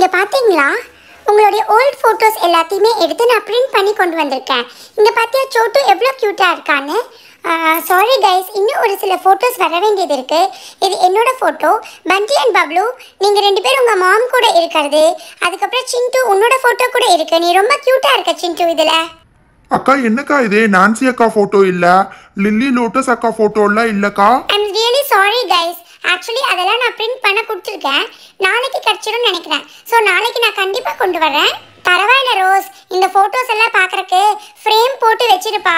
நீங்கள் பார்த்தீங்களா உங்களுடைய ஓல்ட் ஃபோட்டோஸ் எல்லாத்தையுமே எடுத்து நான் பிரிண்ட் பண்ணி கொண்டு வந்திருக்கேன் இங்கே பார்த்தியா சோட்டு எவ்வளோ க்யூட்டாக இருக்கான்னு சாரி கைஸ் இன்னும் ஒரு சில ஃபோட்டோஸ் வர வேண்டியது இருக்குது இது என்னோடய ஃபோட்டோ பண்டி அண்ட் பப்ளு நீங்கள் ரெண்டு பேரும் உங்கள் மாம் கூட இருக்கிறது அதுக்கப்புறம் சிண்டு உன்னோட ஃபோட்டோ கூட இருக்கு நீ ரொம்ப க்யூட்டாக இருக்க சிண்டு இதில் அக்கா என்னக்கா இது நான்சி அக்கா ஃபோட்டோ இல்லை லில்லி லோட்டஸ் அக்கா ஃபோட்டோ இல்லை இல்லைக்கா I really sorry guys actually அதெல்லாம் நான் பிரிண்ட் பண்ண கொடுத்துருக்கேன் நாளைக்கு கிடச்சிடும்னு நினைக்கிறேன் ஸோ நாளைக்கு நான் கண்டிப்பாக கொண்டு வரேன் பரவாயில்ல ரோஸ் இந்த ஃபோட்டோஸ் எல்லாம் பார்க்குறக்கு ஃப்ரேம் போட்டு வச்சிருப்பா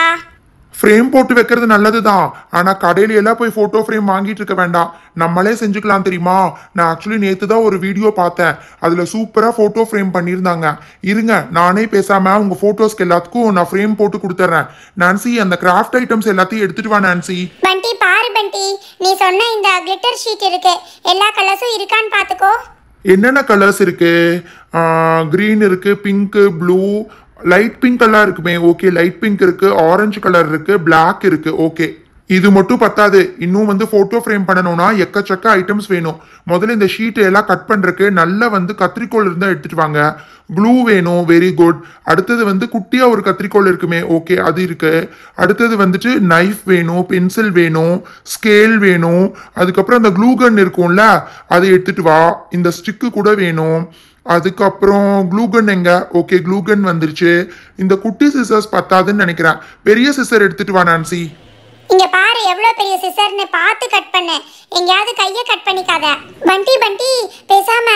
ஃப்ரேம் போட்டு வைக்கிறது நல்லது தான் ஆனால் கடையில எல்லாம் போய் ஃபோட்டோ ஃப்ரேம் வாங்கிட்டு இருக்க வேண்டாம் நம்மளே செஞ்சுக்கலாம் தெரியுமா நான் ஆக்சுவலி நேற்று தான் ஒரு வீடியோ பார்த்தேன் அதில் சூப்பராக ஃபோட்டோ ஃப்ரேம் பண்ணியிருந்தாங்க இருங்க நானே பேசாமல் உங்கள் ஃபோட்டோஸ்க்கு எல்லாத்துக்கும் நான் ஃப்ரேம் போட்டு கொடுத்துட்றேன் நான்சி அந்த கிராஃப்ட் ஐட்டம்ஸ் எல்லாத்தையும் எடுத்துட்டு வா நான்சி பண்டி பாரு பண்டி நீ சொன்ன இந்த கிளிட்டர் ஷீட் இருக்கு எல்லா கலர்ஸும் இருக்கான்னு பார்த்துக்கோ என்னென்ன கலர்ஸ் இருக்கு க்ரீன் இருக்கு பிங்க்கு ப்ளூ லைட் பிங்க் எல்லாம் இருக்குமே ஓகே லைட் பிங்க் இருக்கு ஆரஞ்சு கலர் இருக்கு பிளாக் இருக்கு ஓகே இது மட்டும் பத்தாது இன்னும் வந்து ஃபோட்டோ ஃப்ரேம் பண்ணணும்னா எக்கச்சக்க ஐட்டம்ஸ் வேணும் முதல்ல இந்த ஷீட்டை எல்லாம் கட் பண்றதுக்கு நல்லா வந்து கத்திரிக்கோள் இருந்தால் எடுத்துட்டு வாங்க ப்ளூ வேணும் வெரி குட் அடுத்தது வந்து குட்டியாக ஒரு கத்திரிக்கோள் இருக்குமே ஓகே அது இருக்குது அடுத்தது வந்துட்டு நைஃப் வேணும் பென்சில் வேணும் ஸ்கேல் வேணும் அதுக்கப்புறம் அந்த க்ளூ கன் இருக்கும்ல அதை எடுத்துகிட்டு வா இந்த ஸ்டிக்கு கூட வேணும் அதுக்கப்புறம் க்ளூகன் எங்க ஓகே க்ளூகன் வந்துருச்சு இந்த குட்டி சிசர்ஸ் பத்தாதுன்னு நினைக்கிறேன் பெரிய சிசர் எடுத்துட்டு வா நான்சி இங்க பாரு எவ்வளவு பெரிய சிசர்னு பார்த்து கட் பண்ணு எங்கயாவது கைய கட் பண்ணிக்காத பண்டி பண்டி பேசாம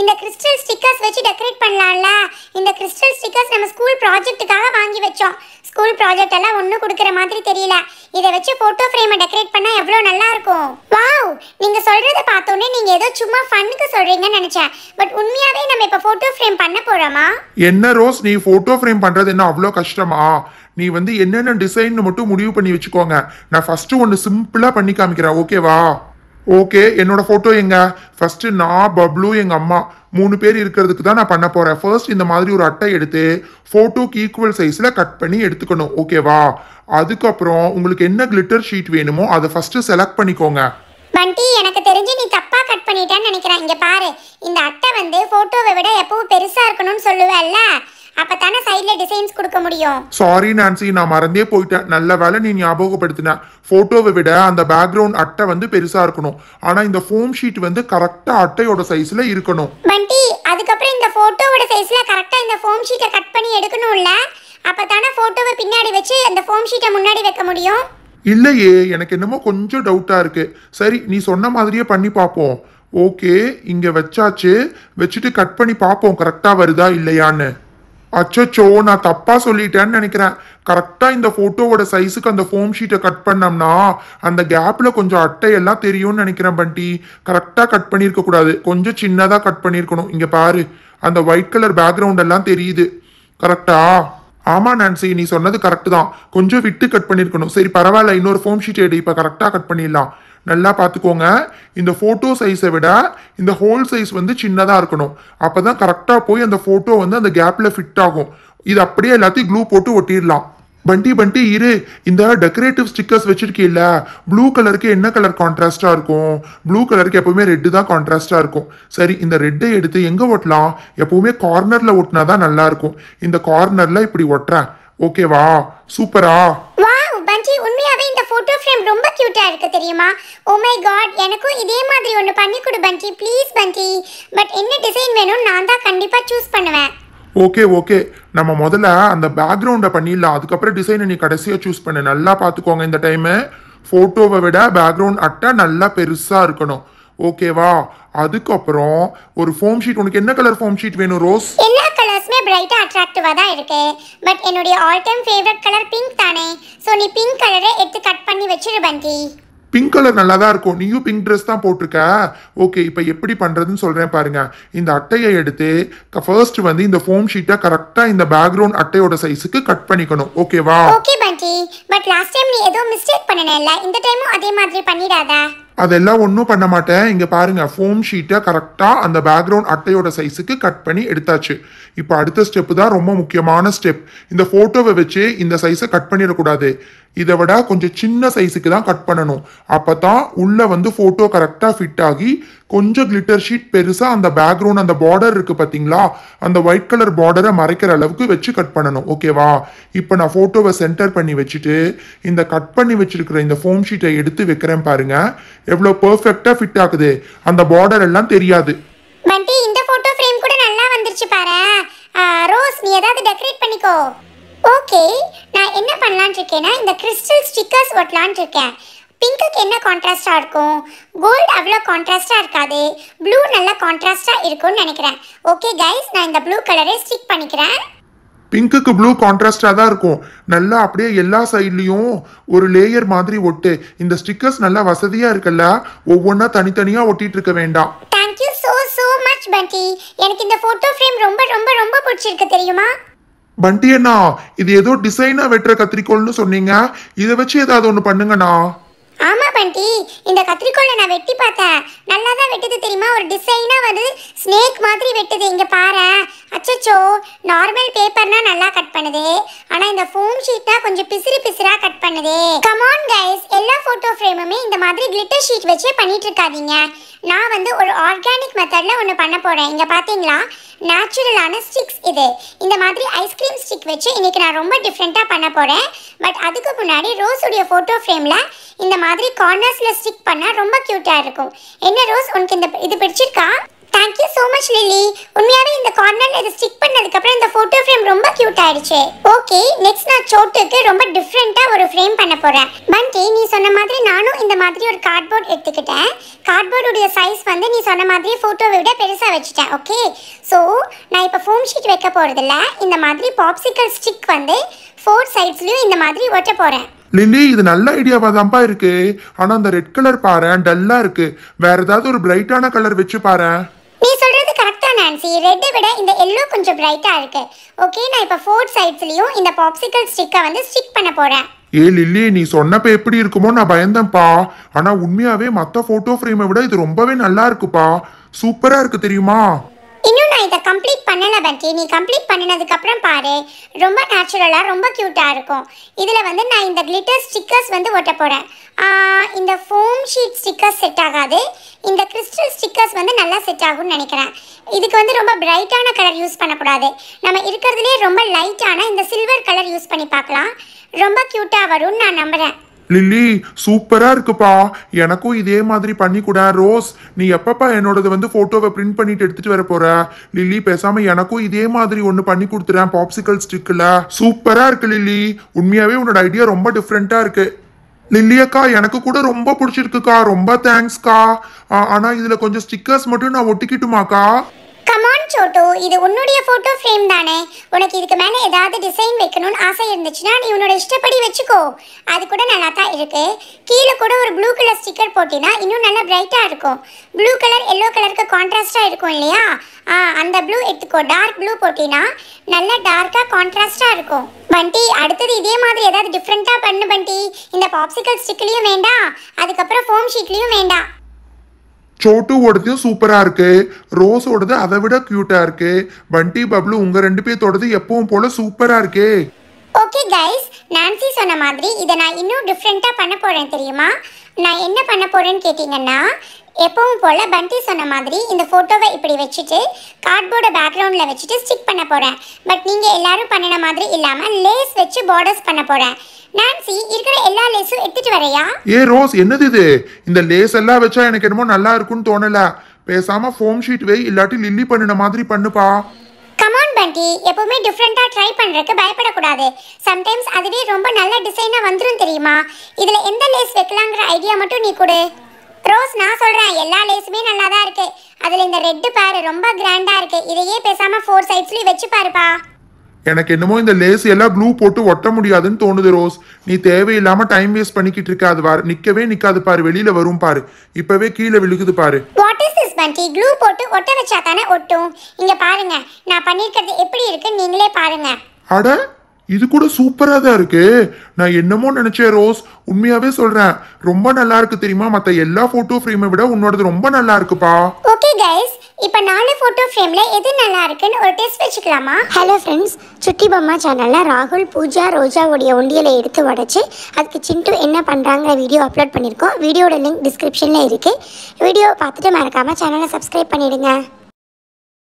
இந்த கிறிஸ்டல் ஸ்டிக்கர்ஸ் வச்சு டெக்கரேட் பண்ணலாம்ல இந்த கிறிஸ்டல் ஸ்டிக்கர்ஸ் நம்ம ஸ்கூல் ப்ராஜெக்ட்டுக்காக வாங்கி வச்சோம் ஸ்கூல் ப்ராஜெக்ட் எல்லாம் ஒன்றும் கொடுக்குற மாதிரி தெரியல இதை வச்சு ஃபோட்டோ ஃப்ரேமை டெக்கரேட் பண்ணால் எவ்வளவு நல்லா இருக்கும் வாவ் நீங்கள் சொல்கிறத பார்த்தோன்னே நீங்கள் ஏதோ சும்மா ஃபன்னுக்கு சொல்கிறீங்கன்னு நினச்சேன் பட் உண்மையாகவே நம்ம இப்போ ஃபோட்டோ ஃப்ரேம் பண்ண போறோமா என்ன ரோஸ் நீ ஃபோட்டோ ஃப்ரேம் பண்றது என்ன அவ்வளோ கஷ்டமா நீ வந்து என்னென்ன டிசைன் மட்டும் முடிவு பண்ணி வச்சுக்கோங்க நான் ஃபர்ஸ்ட் ஒன்று சிம்பிளாக பண்ணி காமிக்கிறேன் ஓகேவா ஓகே என்னோட ஃபோட்டோ எங்க ஃபர்ஸ்ட் நான் பப்ளு எங்க அம்மா மூணு பேர் இருக்கிறதுக்கு தான் நான் பண்ண போறேன் ஃபர்ஸ்ட் இந்த மாதிரி ஒரு அட்டை எடுத்து போட்டோக்கு ஈக்குவல் சைஸ்ல கட் பண்ணி எடுத்துக்கணும் ஓகேவா அதுக்கப்புறம் உங்களுக்கு என்ன கிளிட்டர் ஷீட் வேணுமோ அதை ஃபர்ஸ்ட் செலக்ட் பண்ணிக்கோங்க பண்டி எனக்கு தெரிஞ்சு நீ தப்பா கட் பண்ணிட்டேன்னு நினைக்கிறேன் இங்க பாரு இந்த அட்டை வந்து போட்டோவை விட எப்பவும் பெருசா இருக்கணும்னு சொல்லுவேல்ல அப்பதானே சைடுல டிசைன்ஸ் கொடுக்க முடியும் சாரி நான்சி நான் மறந்தே போயிட்டேன் நல்ல வேலை நீ ஞாபகப்படுத்தின போட்டோவை விட அந்த பேக்ரவுண்ட் அட்டை வந்து பெருசா இருக்கணும் ஆனா இந்த ஃபோம் ஷீட் வந்து கரெக்டா அட்டையோட சைஸ்ல இருக்கணும் பண்டி அதுக்கப்புறம் இந்த போட்டோவோட சைஸ்ல கரெக்டா இந்த ஃபோம் ஷீட்டை கட் பண்ணி எடுக்கணும்ல அப்பதானே போட்டோவை பின்னாடி வச்சு அந்த ஃபோம் ஷீட்டை முன்னாடி வைக்க முடியும் இல்லையே எனக்கு என்னமோ கொஞ்சம் டவுட்டா இருக்கு சரி நீ சொன்ன மாதிரியே பண்ணி பார்ப்போம் ஓகே இங்க வச்சாச்சு வச்சுட்டு கட் பண்ணி பார்ப்போம் கரெக்டா வருதா இல்லையான்னு அச்சோ நான் தப்பா சொல்லிட்டேன்னு நினைக்கிறேன் கரெக்டா இந்த போட்டோவோட சைஸுக்கு அந்த ஃபோம் ஷீட்டை கட் பண்ணோம்னா அந்த கேப்ல கொஞ்சம் அட்டையெல்லாம் தெரியும்னு நினைக்கிறேன் பண்டி கரெக்டா கட் பண்ணிருக்க கூடாது கொஞ்சம் சின்னதா கட் பண்ணியிருக்கணும் இங்க பாரு அந்த ஒயிட் கலர் பேக்ரவுண்ட் எல்லாம் தெரியுது கரெக்டா ஆமா நான்சி நீ சொன்னது கரெக்ட் தான் கொஞ்சம் விட்டு கட் பண்ணிருக்கணும் சரி பரவாயில்ல இன்னொரு ஃபோம் ஷீட் எடு இப்போ கரெக்டாக கட் பண்ணிடலாம் நல்லா பார்த்துக்கோங்க இந்த ஃபோட்டோ சைஸை விட இந்த ஹோல் சைஸ் வந்து சின்னதாக இருக்கணும் அப்போ தான் கரெக்டாக போய் அந்த ஃபோட்டோ வந்து அந்த கேப்பில் ஃபிட் ஆகும் இது அப்படியே எல்லாத்தையும் க்ளூ போட்டு ஒட்டிடலாம் பண்டி பண்டி இரு இந்த டெக்கரேட்டிவ் ஸ்டிக்கர்ஸ் வச்சிருக்கீல்ல ப்ளூ கலருக்கு என்ன கலர் கான்ட்ராஸ்டாக இருக்கும் ப்ளூ கலருக்கு எப்போவுமே ரெட்டு தான் கான்ட்ராஸ்டாக இருக்கும் சரி இந்த ரெட்டை எடுத்து எங்கே ஒட்டலாம் எப்போவுமே கார்னரில் ஒட்டினா தான் நல்லாயிருக்கும் இந்த கார்னரில் இப்படி ஒட்டுறேன் ஓகேவா சூப்பரா ஃபோட்டோ ஃப்ரேம் ரொம்ப க்யூட்டாக இருக்குது தெரியுமா ஓ மை காட் எனக்கும் இதே மாதிரி ஒன்று பண்ணி கொடு பஞ்சி ப்ளீஸ் பஞ்சி பட் என்ன டிசைன் வேணும்னு நான் தான் கண்டிப்பாக சூஸ் பண்ணுவேன் ஓகே ஓகே நம்ம முதல்ல அந்த பேக்ரவுண்டை பண்ணிடலாம் அதுக்கப்புறம் டிசைனை நீ கடைசியாக சூஸ் பண்ணு நல்லா பார்த்துக்கோங்க இந்த டைமு ஃபோட்டோவை விட பேக்ரவுண்ட் அட்டை நல்லா பெருசாக இருக்கணும் ஓகேவா அதுக்கப்புறம் ஒரு ஃபோம் ஷீட் உனக்கு என்ன கலர் ஃபோம் ஷீட் வேணும் ரோஸ் எல்லா கலர்ஸ் பிரைட்டாக அட்ராக்டிவாக தான் இருக்குது பட் என்னுடைய all time favourite colour pink தானே ஸோ நீ பிங்க் கலரை எடுத்து கட் பண்ணி வச்சிரு பந்தி பிங்க் கலர் நல்லா தான் இருக்கும் நீயும் பிங்க் ட்ரெஸ் தான் போட்டிருக்க ஓகே இப்போ எப்படி பண்ணுறதுன்னு சொல்கிறேன் பாருங்க இந்த அட்டையை எடுத்து ஃபர்ஸ்ட் வந்து இந்த ஃபோம் ஷீட்டை கரெக்டாக இந்த பேக்ரவுண்ட் அட்டையோட சைஸுக்கு கட் பண்ணிக்கணும் ஓகேவா ஓகே பண்டி பட் லாஸ்ட் டைம் நீ ஏதோ மிஸ்டேக் இல்லை இந்த டைமும் அதே மாதிரி பண்ணிடாதா அதெல்லாம் ஒன்றும் பண்ண மாட்டேன் இங்கே பாருங்கள் ஃபோம் ஷீட்டை கரெக்டாக அந்த பேக்ரவுண்ட் அட்டையோட சைஸுக்கு கட் பண்ணி எடுத்தாச்சு இப்போ அடுத்த ஸ்டெப்பு தான் ரொம்ப முக்கியமான ஸ்டெப் இந்த ஃபோட்டோவை வச்சு இந்த சைஸை கட் பண்ணிடக்கூடாது இதை விட கொஞ்சம் சின்ன சைஸுக்கு தான் கட் பண்ணணும் அப்போ தான் உள்ளே வந்து ஃபோட்டோ கரெக்டாக ஃபிட் ஆகி கொஞ்சம் கிளிட்டர் ஷீட் பெருசாக அந்த பேக்ரவுண்ட் அந்த பார்டர் இருக்குது பார்த்தீங்களா அந்த ஒயிட் கலர் பார்டரை மறைக்கிற அளவுக்கு வச்சு கட் பண்ணணும் ஓகேவா இப்போ நான் ஃபோட்டோவை சென்டர் பண்ணி வச்சுட்டு இந்த கட் பண்ணி வச்சிருக்கிற இந்த ஃபோம் ஷீட்டை எடுத்து வைக்கிறேன் பாருங்க எவ்வளோ பர்ஃபெக்டாக ஃபிட் ஆகுது அந்த பார்டர் எல்லாம் தெரியாது பண்டி இந்த போட்டோ ஃப்ரேம் கூட நல்லா வந்துருச்சு பாரு ரோஸ் நீ ஏதாவது டெக்கரேட் பண்ணிக்கோ ஓகே நான் என்ன பண்ணலான் இருக்கேன்னா இந்த கிறிஸ்டல் ஸ்டிக்கர்ஸ் ஒட்டலான் இருக்கேன் பிங்க்குக்கு என்ன கான்ட்ராஸ்டாக இருக்கும் கோல்டு அவ்வளோ கான்ட்ராஸ்டாக இருக்காது ப்ளூ நல்லா கான்ட்ராஸ்டாக இருக்கும்னு நினைக்கிறேன் ஓகே கைஸ் நான் இந்த ப்ளூ கலரே ஸ்டிக் பண்ணிக்கிறேன் பிங்க்குக்கு ப்ளூ கான்ட்ராஸ்டாக தான் இருக்கும் நல்லா அப்படியே எல்லா சைட்லேயும் ஒரு லேயர் மாதிரி ஒட்டு இந்த ஸ்டிக்கர்ஸ் நல்லா வசதியாக இருக்குல்ல ஒவ்வொன்றா தனித்தனியாக ஒட்டிட்டு இருக்க வேண்டாம் தேங்க்யூ ஸோ ஸோ மச் பண்டி எனக்கு இந்த ஃபோட்டோ ஃப்ரேம் ரொம்ப ரொம்ப ரொம்ப பிடிச்சிருக்கு தெரியுமா பண்டியண்ணா இது ஏதோ டிசைனா வெட்டுற கத்திரிக்கோல்னு சொன்னீங்க இதை வச்சு ஏதாவது ஒன்று பண்ணுங்கண்ணா ஆமா பண்டி இந்த கத்திரிக்கோலை நான் வெட்டி பார்த்தேன் நல்லா தான் வெட்டுது தெரியுமா ஒரு டிசைனா வந்து ஸ்னேக் மாதிரி வெட்டுது இங்க பாரு அச்சச்சோ நார்மல் பேப்பர்னா நல்லா கட் பண்ணுது ஆனா இந்த ஃபோம் ஷீட்டா கொஞ்சம் பிசிறு பிசிறா கட் பண்ணுது கமான் கைஸ் எல்லா போட்டோ ஃப்ரேமுமே இந்த மாதிரி கிளிட்டர் ஷீட் வச்சே பண்ணிட்டு இருக்காதீங்க நான் வந்து ஒரு ஆர்கானிக் மெத்தடில் ஒன்று பண்ண போகிறேன் இங்கே பார்த்தீங்களா நேச்சுரலான ஸ்டிக்ஸ் இது இந்த மாதிரி ஐஸ்கிரீம் ஸ்டிக் வச்சு இன்றைக்கி நான் ரொம்ப டிஃப்ரெண்ட்டாக பண்ண போகிறேன் பட் அதுக்கு முன்னாடி ரோஸுடைய ஃபோட்டோ ஃப்ரேமில் இந்த மாதிரி கார்னர்ஸில் ஸ்டிக் பண்ணா ரொம்ப க்யூட்டாக இருக்கும் என்ன ரோஸ் உனக்கு இந்த இது பிடிச்சிருக்கா thank you so much Lily உண்மையாவே இந்த கார்னர்ல இத ஸ்டிக் பண்ணதுக்கு அப்புறம் இந்த போட்டோ ஃப்ரேம் ரொம்ப கியூட் ஆயிடுச்சு ஓகே நெக்ஸ்ட் நான் சோட்டுக்கு ரொம்ப டிஃபரெண்டா ஒரு ஃப்ரேம் பண்ண போறேன் பண்டி நீ சொன்ன மாதிரி நானும் இந்த மாதிரி ஒரு கார்ட்போர்ட் எடுத்துக்கிட்டேன் கார்ட்போர்டுடைய சைஸ் வந்து நீ சொன்ன மாதிரி ஃபோட்டோவை விட பெருசாக வச்சுட்டேன் ஓகே ஸோ நான் இப்போ ஃபோம் ஷீட் வைக்க இல்ல இந்த மாதிரி பாப்சிக்கல் ஸ்டிக் வந்து ஃபோர் சைட்ஸ்லையும் இந்த மாதிரி ஒட்ட போகிறேன் லில்லி இது நல்ல ஐடியாவா தான்ப்பா இருக்கு ஆனா அந்த ரெட் கலர் பாரு டல்லா இருக்கு வேற ஏதாவது ஒரு பிரைட்டான கலர் வச்சு பாரு நீ சொல்றது கரெக்டாக நான்சி ரெட்டை விட இந்த எல்லோ கொஞ்சம் பிரைட்டாக இருக்கு ஓகே நான் இப்போ ஃபோர் சைட்ஸ்லயும் இந்த பாப்சிக்கல் ஸ்டிக்கை வந்து ஸ்டிக் பண்ண போகிறேன் ஏ லில்லி நீ சொன்னப்ப எப்படி இருக்குமோ நான் பயந்தேன்ப்பா ஆனால் உண்மையாகவே மத்த ஃபோட்டோ ஃப்ரேமை விட இது ரொம்பவே நல்லா இருக்குப்பா சூப்பராக இருக்கு தெரியுமா இதை கம்ப்ளீட் பண்ணல பட்டி நீ கம்ப்ளீட் பண்ணினதுக்கப்புறம் பாரு ரொம்ப நேச்சுரலாக ரொம்ப க்யூட்டாக இருக்கும் இதில் வந்து நான் இந்த கிளிட்டர் ஸ்டிக்கர்ஸ் வந்து ஒட்ட போகிறேன் இந்த ஃபோம் ஷீட் ஸ்டிக்கர்ஸ் செட் ஆகாது இந்த கிறிஸ்டல் ஸ்டிக்கர்ஸ் வந்து நல்லா செட் ஆகும்னு நினைக்கிறேன் இதுக்கு வந்து ரொம்ப பிரைட்டான கலர் யூஸ் பண்ணக்கூடாது நம்ம இருக்கிறதுலே ரொம்ப லைட்டான இந்த சில்வர் கலர் யூஸ் பண்ணி பார்க்கலாம் ரொம்ப க்யூட்டாக வரும்னு நான் நம்புகிறேன் லில்லி சூப்பரா இருக்குப்பா எனக்கும் இதே மாதிரி பண்ணி கூட ரோஸ் நீ எப்பப்பா என்னோடது வந்து போட்டோவை பிரிண்ட் பண்ணிட்டு எடுத்துட்டு வர போற லில்லி பேசாம எனக்கும் இதே மாதிரி ஒன்று பண்ணி கொடுத்துறேன் பாப்சிக்கல் ஸ்டிக்கில் சூப்பரா இருக்கு லில்லி உண்மையாவே உன்னோட ஐடியா ரொம்ப டிஃப்ரெண்டா இருக்கு லில்லியக்கா எனக்கு கூட ரொம்ப பிடிச்சிருக்குக்கா ரொம்ப தேங்க்ஸ்க்கா ஆனால் இதில் கொஞ்சம் ஸ்டிக்கர்ஸ் மட்டும் நான் ஒட்டிக்கிட்டுமாக்கா சோட்டோ இது உன்னுடைய ஃபோட்டோ ஃப்ரேம் தானே உனக்கு இதுக்கு மேலே ஏதாவது டிசைன் வைக்கணும்னு ஆசை இருந்துச்சுன்னா நீ உன்னோட இஷ்டப்படி வச்சுக்கோ அது கூட நல்லா தான் இருக்கு கீழே கூட ஒரு ப்ளூ கலர் ஸ்டிக்கர் போட்டினா இன்னும் நல்லா பிரைட்டாக இருக்கும் ப்ளூ கலர் எல்லோ கலருக்கு கான்ட்ராஸ்ட்டாக இருக்கும் இல்லையா ஆ அந்த ப்ளூ எடுத்துக்கோ டார்க் ப்ளூ போட்டினா நல்லா டார்க்காக கான்ட்ராஸ்ட்டாக இருக்கும் பண்டி அடுத்தது இதே மாதிரி ஏதாவது டிஃப்ரெண்ட்டாக பண்ணு பண்டி இந்த பாப்சிக்கல் ஸ்டிக்லேயும் வேண்டாம் அதுக்கப்புறம் ஃபோம் ஷீட்லேயும் வேண்டாம் சோட்டுவோடதையும் சூப்பராக இருக்கு ரோஸோடது அதை விட க்யூட்டாக இருக்கு பண்டி பப்ளு உங்கள் ரெண்டு பேர்த்தோடது எப்பவும் போல சூப்பராக இருக்கு ஓகே கைஸ் நான்சி சொன்ன மாதிரி இதை நான் இன்னும் டிஃப்ரெண்ட்டாக பண்ண போகிறேன் தெரியுமா நான் என்ன பண்ண போகிறேன்னு கேட்டிங்கன்னா எப்பவும் போல் பண்டி சொன்ன மாதிரி இந்த ஃபோட்டோவை இப்படி வச்சுட்டு கார்ட்போர்டை பேக்ரவுண்டில் வச்சுட்டு ஸ்டிக் பண்ண போகிறேன் பட் நீங்கள் எல்லோரும் பண்ணின மாதிரி இல்லாமல் லேஸ் வச்சு பார்டர்ஸ் பண்ண போகிறேன் நான்சி இருக்கிற எல்லா லேஸும் எடுத்துட்டு வரையா ஏ ரோஸ் என்னது இது இந்த லேஸ் எல்லாம் வச்சா எனக்கு என்னமோ நல்லா இருக்கும்னு தோணல பேசாம ஃபோம் ஷீட் வை இல்லாட்டி லில்லி பண்ணுன மாதிரி பண்ணுப்பா கமான் பண்டி எப்பவுமே டிஃப்ரெண்டா ட்ரை பண்றதுக்கு பயப்படக்கூடாது சம்டைம்ஸ் அதுவே ரொம்ப நல்ல டிசைனா வந்துரும் தெரியுமா இதுல எந்த லேஸ் வைக்கலாங்கிற ஐடியா மட்டும் நீ கொடு ரோஸ் நான் சொல்றேன் எல்லா லேஸுமே நல்லா தான் இருக்கு அதுல இந்த ரெட்டு பேர் ரொம்ப கிராண்டா இருக்கு இதையே பேசாம ஃபோர் சைட்ஸ்லயும் வச்சு பாருப்பா எனக்கு என்னமோ இந்த லேஸ் எல்லாம் க்ளூ போட்டு ஒட்ட முடியாதுன்னு தோணுது ரோஸ் நீ தேவையில்லாம டைம் வேஸ்ட் பண்ணிக்கிட்டு இருக்காது பாரு நிக்கவே நிக்காது பாரு வெளியில வரும் பாரு இப்பவே கீழே விழுகுது பாரு வாட் இஸ் திஸ் பண்டி க்ளூ போட்டு ஒட்ட வச்சா தானே ஒட்டும் இங்க பாருங்க நான் பண்ணிருக்கிறது எப்படி இருக்கு நீங்களே பாருங்க அட இது கூட சூப்பரா தான் இருக்கு நான் என்னமோ நினைச்சேன் ரோஸ் உண்மையாவே சொல்றேன் ரொம்ப நல்லா இருக்கு தெரியுமா மத்த எல்லா போட்டோ ஃப்ரேமை விட உன்னோடது ரொம்ப நல்லா இருக்குப்பா கைஸ் இப்போ நாலு ஃபோட்டோ ஃப்ரேமில் எது நல்லா இருக்குன்னு ஒரு டெஸ்ட் வச்சுக்கலாமா ஹலோ ஃப்ரெண்ட்ஸ் சுட்டி பொம்மா சேனலில் ராகுல் பூஜா ரோஜாவுடைய உண்டியலை எடுத்து உடச்சி அதுக்கு சிண்டு என்ன பண்ணுறாங்க வீடியோ அப்லோட் பண்ணியிருக்கோம் வீடியோட லிங்க் டிஸ்கிரிப்ஷனில் இருக்குது வீடியோவை பார்த்துட்டு மறக்காமல் சேனலை சப்ஸ்கிரைப் பண்ணிவிடுங்க